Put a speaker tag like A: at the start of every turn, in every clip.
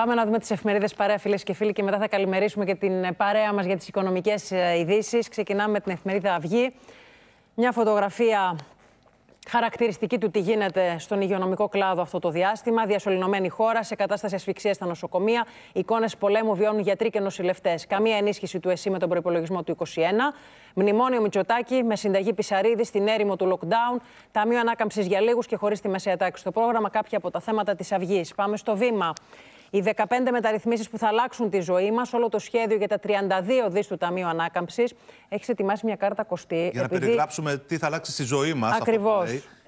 A: Πάμε να δούμε τις εφημερίδες παρέα, φίλες και φίλοι, και μετά θα καλημερίσουμε και την παρέα μας για τις οικονομικές ε, ειδήσεις. Ξεκινάμε με την εφημερίδα Αυγή. Μια φωτογραφία χαρακτηριστική του τι γίνεται στον υγειονομικό κλάδο αυτό το διάστημα. Διασωληνωμένη χώρα, σε κατάσταση ασφυξίας στα νοσοκομεία. Εικόνες πολέμου βιώνουν γιατροί και νοσηλευτές. Καμία ενίσχυση του ΕΣΥ με τον προπολογισμό του 21. Μνημόνιο Μητσοτάκη με συνταγή Πισαρίδη στην έρημο του lockdown. Ταμείο ανάκαμψης για λίγους και χωρίς τη μεσαία τάξη στο πρόγραμμα. Κάποια από τα θέματα της Αυγής. Πάμε στο βήμα. Οι 15 μεταρρυθμίσεις που θα αλλάξουν τη ζωή μας, όλο το σχέδιο για τα 32 δις του Ταμείου Ανάκαμψης. Έχεις ετοιμάσει μια κάρτα κοστή. Για επειδή... να περιγράψουμε
B: τι θα αλλάξει στη ζωή μας. Ακριβώ.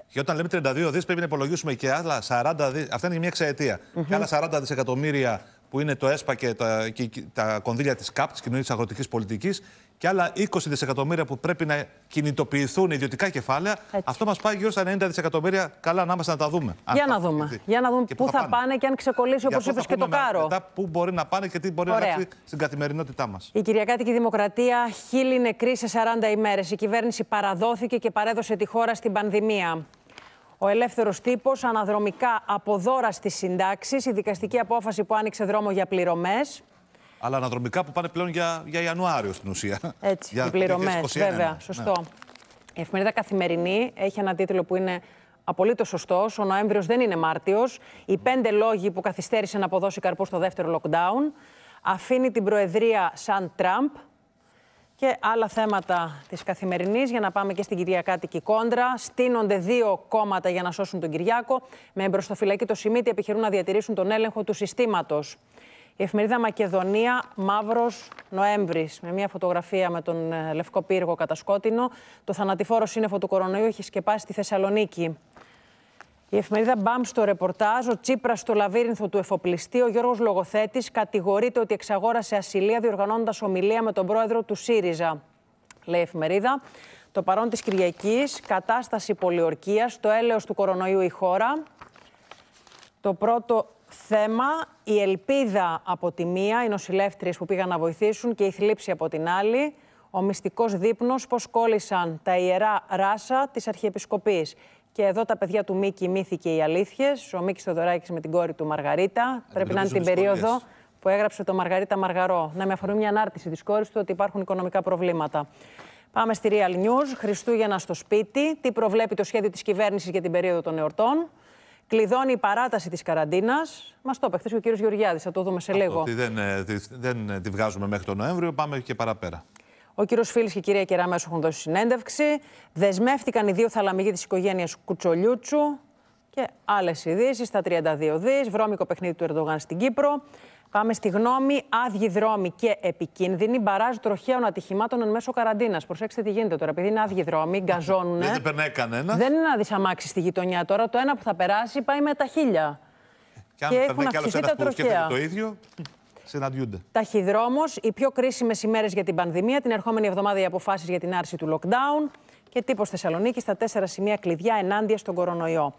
B: Και όταν λέμε 32 δις, πρέπει να υπολογίσουμε και άλλα 40 δις. Αυτά είναι μια εξαετία. Mm-hmm. Και άλλα 40 δισεκατομμύρια που είναι το ΕΣΠΑ και τα, τα κονδύλια της ΚΑΠ, της κοινωνική αγροτικής πολιτικής, και άλλα 20 δισεκατομμύρια που πρέπει να κινητοποιηθούν ιδιωτικά κεφάλαια, Έτσι. αυτό μας πάει γύρω στα 90 δισεκατομμύρια. Καλά, να είμαστε να τα δούμε. Για να
A: δούμε. Για να δούμε πού θα, θα πάνε. και αν ξεκολλήσει, όπως είπε και το κάρο. Μετά
B: πού μπορεί να πάνε και τι μπορεί να γράψει στην καθημερινότητά μας. Η
A: Κυριακάτικη Δημοκρατία χίλιοι νεκρή σε 40 ημέρες. Η κυβέρνηση παραδόθηκε και παρέδωσε τη χώρα στην πανδημία. Ο ελεύθερος τύπος, αναδρομικά αποδώρα τι συντάξεις, η δικαστική απόφαση που άνοιξε δρόμο για πληρωμές
B: αλλά αναδρομικά που πάνε πλέον για, για Ιανουάριο στην ουσία. Έτσι, για πληρωμέ. Βέβαια, σωστό. Ναι.
A: Η εφημερίδα Καθημερινή έχει ένα τίτλο που είναι απολύτως σωστό. Ο Νοέμβριος δεν είναι Μάρτιος. Οι πέντε λόγοι που καθυστέρησε να αποδώσει καρπούς στο δεύτερο lockdown. Αφήνει την Προεδρία σαν Τραμπ. Και άλλα θέματα της καθημερινής για να πάμε και στην Κυριακάτικη κόντρα. Στείνονται δύο κόμματα για να σώσουν τον Κυριάκο. Με εμπροστοφυλακή το Σιμίτη επιχειρούν να διατηρήσουν τον έλεγχο του συστήματος. Η εφημερίδα Μακεδονία, μαύρος Νοέμβρης. Με μια φωτογραφία με τον ε, λευκό πύργο κατασκότεινο. Το θανατηφόρος σύννεφο του κορονοϊού έχει σκεπάσει τη Θεσσαλονίκη. Η εφημερίδα Μπαμ στο ρεπορτάζ, ο Τσίπρας στο λαβύρινθο του εφοπλιστή, ο Γιώργος Λογοθέτης κατηγορείται ότι εξαγόρασε ασυλία διοργανώνοντα ομιλία με τον πρόεδρο του ΣΥΡΙΖΑ. Λέει η εφημερίδα. Το παρόν της Κυριακής, κατάσταση πολιορκίας, το έλεος του κορονοϊού η χώρα. Το πρώτο θέμα. Η ελπίδα από τη μία, οι νοσηλεύτριες που πήγαν να βοηθήσουν και η θλίψη από την άλλη. Ο μυστικός δείπνος, πώς κόλλησαν τα ιερά ράσα της Αρχιεπισκοπής. Και εδώ τα παιδιά του Μίκη μύθηκε οι αλήθειες. Ο Μίκης Θεοδωράκης με την κόρη του Μαργαρίτα. Πρέπει να είναι την περίοδο που έγραψε το Μαργαρίτα Μαργαρό. Να με αφορούν μια ανάρτηση της κόρης του ότι υπάρχουν οικονομικά προβλήματα. Πάμε στη Real News. Χριστούγεννα στο σπίτι. Τι προβλέπει το σχέδιο της κυβέρνησης για την περίοδο των εορτών. Κλειδώνει η παράταση της καραντίνας. Μας το είπε και ο κύριος Γεωργιάδης. Θα το δούμε σε λίγο. Ότι
B: δεν, ε, δεν ε, τη βγάζουμε μέχρι τον Νοέμβριο, πάμε και παραπέρα.
A: Ο κύριος Φίλης και η κυρία Κεράμεσο έχουν δώσει συνέντευξη. Δεσμεύτηκαν οι δύο θαλαμίγοι της οικογένειας Κουτσολιούτσου. Και άλλες ειδήσεις, τα 32 δις, βρώμικο παιχνίδι του Ερντογάν στην Κύπρο. Πάμε στη γνώμη. Άδειοι δρόμοι και επικίνδυνοι. Μπαράζ τροχαίων ατυχημάτων εν μέσω καραντίνας. Προσέξτε τι γίνεται τώρα. Επειδή είναι άδειοι δρόμοι, γκαζώνουν. Δεν
B: περνάει κανένας.
A: Δεν είναι να δεις αμάξι στη γειτονιά τώρα. Το ένα που θα περάσει πάει με τα χίλια. Και, και έχουν αυξηθεί τα τροχαία. Το ίδιο Ταχυδρόμος, οι πιο κρίσιμες ημέρες για την πανδημία. Την ερχόμενη εβδομάδα οι αποφάσεις για την άρση του lockdown. Και τύπος Θεσσαλονίκης στα τέσσερα σημεία κλειδιά ενάντια στον κορονοϊό.